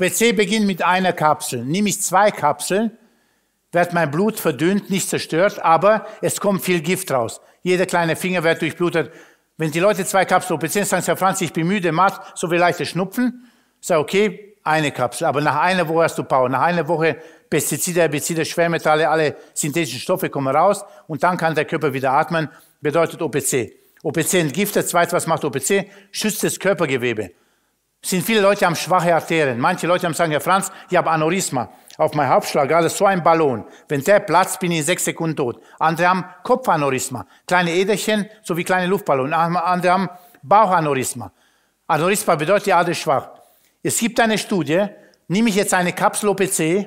OPC beginnt mit einer Kapsel. Nehme ich zwei Kapseln, wird mein Blut verdünnt, nicht zerstört, aber es kommt viel Gift raus. Jeder kleine Finger wird durchblutet. Wenn die Leute zwei Kapseln OPC sagen, Herr Franz, ich bin müde, matt, so wie leichter Schnupfen, sag okay, eine Kapsel. Aber nach einer Woche hast du Power. Nach einer Woche Pestizide, Herbizide, Schwermetalle, alle synthetischen Stoffe kommen raus und dann kann der Körper wieder atmen. Bedeutet OPC. OPC entgiftet. Zweites, was macht OPC? Schützt das Körpergewebe sind viele Leute haben schwache Arterien. Manche Leute haben sagen, Herr Franz, ich habe Aneurysma. Auf meinem Hauptschlag, ist also so ein Ballon. Wenn der platzt, bin ich in sechs Sekunden tot. Andere haben Kopfaneurysma. Kleine Äderchen, sowie kleine Luftballons. Andere haben Bauchaneurysma. Aneurysma bedeutet, die Ader ist schwach. Es gibt eine Studie, nehme ich jetzt eine Kapsel OPC,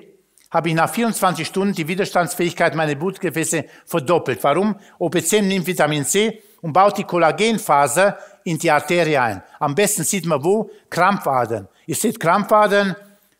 habe ich nach 24 Stunden die Widerstandsfähigkeit meiner Blutgefäße verdoppelt. Warum? OPC nimmt Vitamin C und baut die Kollagenfaser in die Arterie ein. Am besten sieht man wo? Krampfadern. Ihr seht Krampfadern,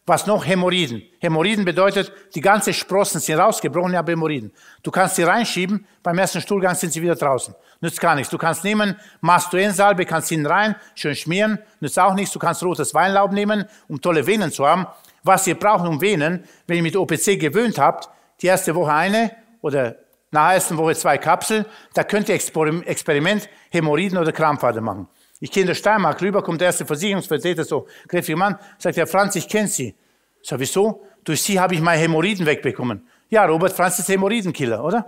was noch? Hämorrhoiden. Hämorrhoiden bedeutet, die ganze Sprossen sind rausgebrochen, ja, Hämorrhoiden. Du kannst sie reinschieben, beim ersten Stuhlgang sind sie wieder draußen. Nützt gar nichts. Du kannst nehmen Mastoensalbe, kannst ihn rein, schön schmieren, nützt auch nichts. Du kannst rotes Weinlaub nehmen, um tolle Venen zu haben. Was ihr braucht, um Venen, wenn ihr mit OPC gewöhnt habt, die erste Woche eine oder nach ersten Woche zwei Kapseln, da könnt ihr Experiment Hämorrhoiden oder Krampfader machen. Ich gehe in der Steiermark rüber, kommt der erste Versicherungsvertreter, so kräftiger Mann, sagt, Herr Franz, ich kenne Sie. Ich sage, wieso? Durch Sie habe ich meine Hämorrhoiden wegbekommen. Ja, Robert Franz ist Hämorrhoidenkiller, oder?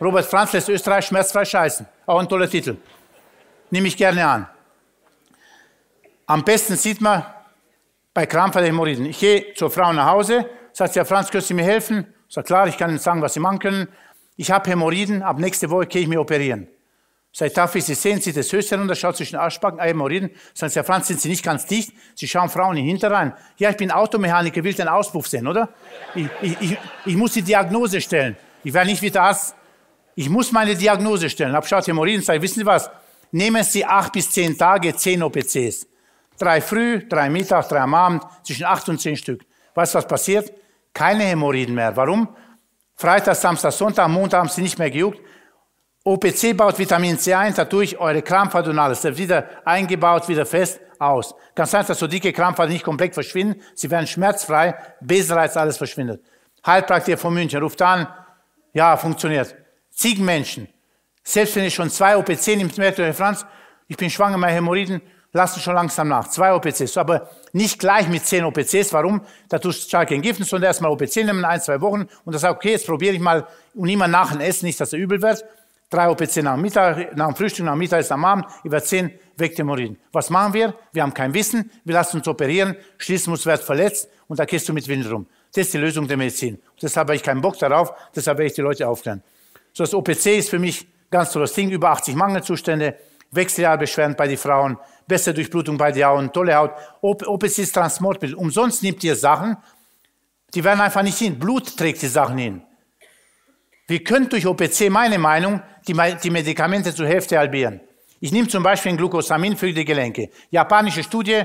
Robert Franz lässt Österreich schmerzfrei scheißen. Auch ein toller Titel. Nehme ich gerne an. Am besten sieht man bei Krampf Hämorrhoiden. Ich gehe zur Frau nach Hause, sagt sie, Herr Franz, können Sie mir helfen? Sagt, klar, ich kann Ihnen sagen, was Sie machen können. Ich habe Hämorrhoiden, ab nächste Woche gehe ich mir operieren. Seit ich Sie sehen, Sie das höchste an, schaut zwischen Arschbacken, ah, Hämorrhoiden. Sagen Sie, Herr Franz, sind Sie nicht ganz dicht? Sie schauen Frauen in den rein. Ja, ich bin Automechaniker, will den Auspuff sehen, oder? Ich, ich, ich, ich muss die Diagnose stellen. Ich werde nicht wieder das. Ich muss meine Diagnose stellen. Abschaut schaut Hämorrhoiden, sage, wissen Sie was? Nehmen Sie acht bis zehn Tage zehn OPCs. Drei früh, drei Mittag, drei am Abend, zwischen acht und zehn Stück. Weißt du, was passiert? Keine Hämorrhoiden mehr. Warum? Freitag, Samstag, Sonntag, Montag haben sie nicht mehr gejuckt. OPC baut Vitamin C ein, dadurch eure Krampfheit und alles. wird wieder eingebaut, wieder fest, aus. Ganz einfach, dass so dicke Krampfheit nicht komplett verschwinden. Sie werden schmerzfrei, Besenreiz, alles verschwindet. Heilpraktiker von München, ruft an, ja, funktioniert. Ziegenmenschen. Selbst wenn ihr schon zwei OPC nimmt, merkt euch, Franz, ich bin schwanger, meine Hämorrhoiden, lassen schon langsam nach. Zwei OPCs, aber nicht gleich mit zehn OPCs. Warum? Da tust du stark entgiften, sondern erstmal OPC nehmen, ein, zwei Wochen und das sagt, okay, jetzt probiere ich mal und immer nach dem Essen, nicht, dass er übel wird. Drei OPC nach dem Mittag, nach dem Frühstück, nach dem Mittagessen, am Abend, über zehn weg dem Urin. Was machen wir? Wir haben kein Wissen, wir lassen uns operieren, Schließmus wird verletzt und da gehst du mit Wind rum. Das ist die Lösung der Medizin. deshalb habe ich keinen Bock darauf, deshalb werde ich die Leute aufklären. So, das OPC ist für mich ganz tolles Ding, über 80 Mangelzustände, Wechseljahrbeschwerden bei den Frauen, bessere Durchblutung bei den Augen, tolle Haut. Ob, ob es ist Transportmittel. Umsonst nimmt ihr Sachen, die werden einfach nicht hin. Blut trägt die Sachen hin. Wir können durch OPC, meine Meinung, die, die Medikamente zur Hälfte halbieren. Ich nehme zum Beispiel ein Glucosamin für die Gelenke. Japanische Studie,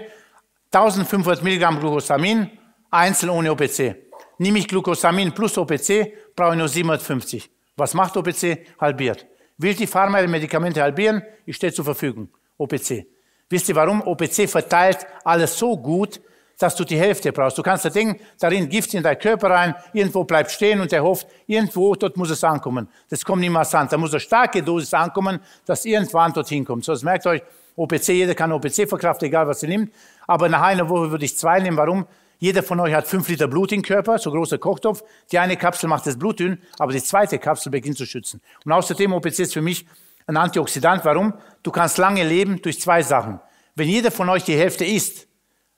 1500 Milligramm Glucosamin, einzeln ohne OPC. Nehme ich Glucosamin plus OPC, brauche ich nur 750. Was macht OPC? Halbiert. Will die Pharma ihre Medikamente halbieren? Ich stehe zur Verfügung. OPC. Wisst ihr warum? OPC verteilt alles so gut, dass du die Hälfte brauchst. Du kannst das Ding darin Gift in deinen Körper rein, irgendwo bleibt stehen und er hofft, irgendwo, dort muss es ankommen. Das kommt niemals an. Da muss eine starke Dosis ankommen, dass irgendwann dorthin kommt. So, das merkt euch, OPC, jeder kann OPC verkraften, egal was er nimmt. Aber nach einer Woche würde ich zwei nehmen. Warum? Jeder von euch hat fünf Liter Blut im Körper, so großer Kochtopf. Die eine Kapsel macht das Blut dünn, aber die zweite Kapsel beginnt zu schützen. Und außerdem OPC ist für mich ein Antioxidant. Warum? Du kannst lange leben durch zwei Sachen. Wenn jeder von euch die Hälfte isst,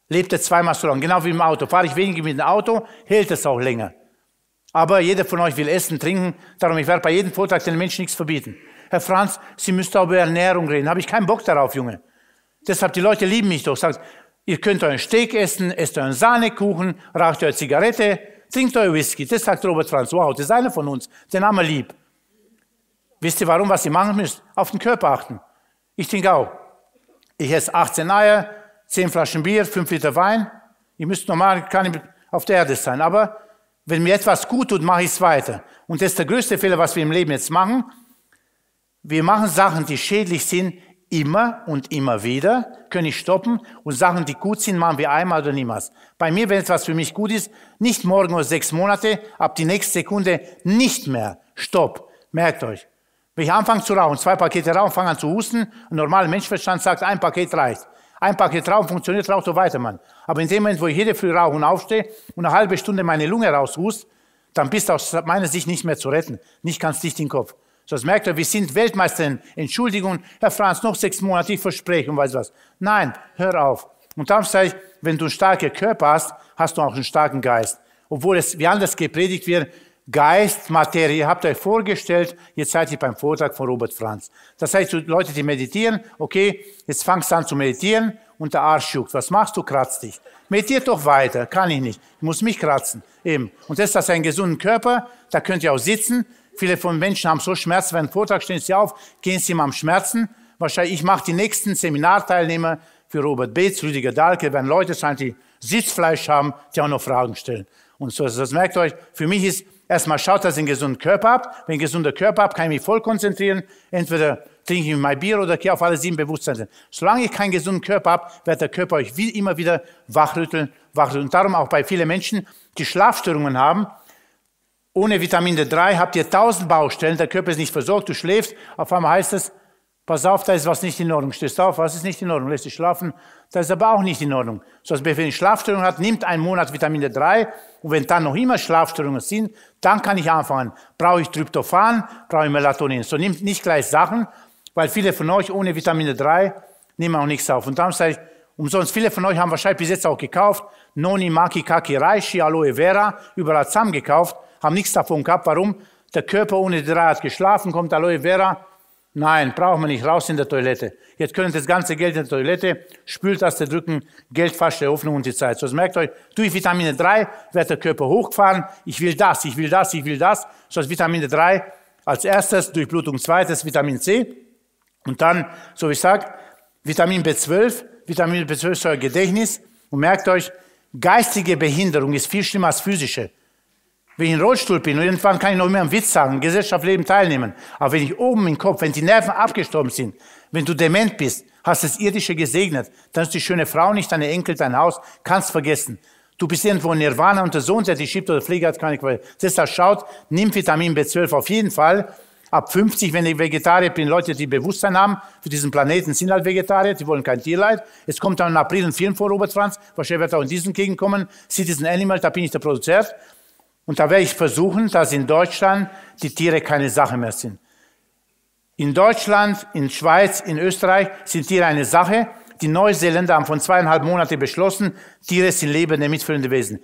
lebt er zweimal so lang. Genau wie im Auto. Fahre ich weniger mit dem Auto, hält es auch länger. Aber jeder von euch will essen, trinken. Darum, ich werde bei jedem Vortrag den Menschen nichts verbieten. Herr Franz, Sie müssten auch über Ernährung reden. Da Habe ich keinen Bock darauf, Junge. Deshalb, die Leute lieben mich doch. Sagt, Ihr könnt euren Steak essen, esst euren Sahnekuchen, raucht eure Zigarette, trinkt euren Whisky. Das sagt Robert Franz. Wow, das ist einer von uns. Den haben wir lieb. Wisst ihr warum, was ihr machen müsst? Auf den Körper achten. Ich denke auch. Ich esse 18 Eier, 10 Flaschen Bier, 5 Liter Wein. Ihr müsst normal keine auf der Erde sein. Aber wenn mir etwas gut tut, mache ich es weiter. Und das ist der größte Fehler, was wir im Leben jetzt machen. Wir machen Sachen, die schädlich sind, immer und immer wieder, können ich stoppen und Sachen, die gut sind, machen wir einmal oder niemals. Bei mir, wenn etwas für mich gut ist, nicht morgen oder sechs Monate, ab die nächste Sekunde nicht mehr. Stopp. Merkt euch. Wenn ich anfange zu rauchen, zwei Pakete rauchen, fange an zu husten, ein normaler Menschverstand sagt, ein Paket reicht. Ein Paket rauchen funktioniert, raucht so weiter, Mann. Aber in dem Moment, wo ich jede Früh rauche und aufstehe und eine halbe Stunde meine Lunge raushust, dann bist du aus meiner Sicht nicht mehr zu retten. Nicht ganz dicht im Kopf. Sonst merkt er, wir sind Weltmeister in Entschuldigung, Herr Franz, noch sechs Monate, ich verspreche und weiß was. Nein, hör auf. Und darum sage ich, wenn du einen starken Körper hast, hast du auch einen starken Geist. Obwohl es wie anders gepredigt wird, Geist, Materie, habt ihr euch vorgestellt, jetzt seid ihr beim Vortrag von Robert Franz. Das heißt, Leute, die meditieren, okay, jetzt fangst du an zu meditieren und der Arsch juckt. Was machst du? Kratzt dich. Meditiert doch weiter, kann ich nicht. Ich muss mich kratzen. Eben. Und das ist ein gesunden Körper, da könnt ihr auch sitzen, Viele von Menschen haben so Schmerzen, wenn Vortrag stehen sie auf, gehen sie mal am Schmerzen. Wahrscheinlich, ich mache die nächsten Seminarteilnehmer für Robert Beetz, Rüdiger Dahlke, werden Leute sein, die Sitzfleisch haben, die auch noch Fragen stellen. Und so das. Merkt euch, für mich ist erstmal schaut, dass ich einen gesunden Körper habt. Wenn ich einen gesunden Körper habe, kann ich mich voll konzentrieren. Entweder trinke ich mein Bier oder gehe auf alle sieben Bewusstseinssinne. Solange ich keinen gesunden Körper habe, wird der Körper euch wie immer wieder wachrütteln, wachrütteln. Und darum auch bei vielen Menschen, die Schlafstörungen haben, ohne Vitamin D3 habt ihr tausend Baustellen, der Körper ist nicht versorgt, du schläfst, auf einmal heißt es, pass auf, da ist was nicht in Ordnung. Stehst auf, was ist nicht in Ordnung, lässt dich schlafen, da ist aber auch nicht in Ordnung. So, also, wenn ich Schlafstörungen hat, nimmt einen Monat Vitamin D3 und wenn dann noch immer Schlafstörungen sind, dann kann ich anfangen. Brauche ich Tryptophan, brauche ich Melatonin. So, nimmt nicht gleich Sachen, weil viele von euch ohne Vitamin D3 nehmen auch nichts auf. Und darum sage ich, umsonst, viele von euch haben wahrscheinlich bis jetzt auch gekauft, Noni, Maki, Kaki, Reishi, Aloe Vera, überall zusammen gekauft, haben nichts davon gehabt. Warum? Der Körper ohne Draht. Geschlafen kommt Aloe Vera. Nein, brauchen wir nicht raus in der Toilette. Jetzt könnt ihr das ganze Geld in der Toilette, Spültaste drücken, Geld fast der Hoffnung und die Zeit. Sonst merkt euch, durch Vitamine 3 wird der Körper hochgefahren. Ich will das, ich will das, ich will das. So, das Vitamine 3 als erstes, Durchblutung zweites, Vitamin C. Und dann, so wie ich sage, Vitamin B12, Vitamin B12 ist euer Gedächtnis. Und merkt euch, geistige Behinderung ist viel schlimmer als physische. Wenn ich im Rollstuhl bin und irgendwann kann ich noch mehr am Witz sagen, Gesellschaft, Leben teilnehmen. Aber wenn ich oben im Kopf, wenn die Nerven abgestorben sind, wenn du dement bist, hast das Irdische gesegnet, dann ist die schöne Frau nicht, deine Enkel, dein Haus, kannst vergessen. Du bist irgendwo in Nirvana und der Sohn, der dich schiebt oder Pflege hat keine Qualität. Deshalb schaut, nimm Vitamin B12 auf jeden Fall. Ab 50, wenn ich Vegetarier bin, Leute, die Bewusstsein haben für diesen Planeten, sind halt Vegetarier, die wollen kein Tierleid. Es kommt dann im April ein Film vor Robert Franz, wahrscheinlich wird er auch in diesen Gegend kommen. Citizen Animal, da bin ich der Produzent. Und da werde ich versuchen, dass in Deutschland die Tiere keine Sache mehr sind. In Deutschland, in Schweiz, in Österreich sind Tiere eine Sache. Die Neuseeländer haben vor zweieinhalb Monaten beschlossen, Tiere sind lebende, mitführende Wesen.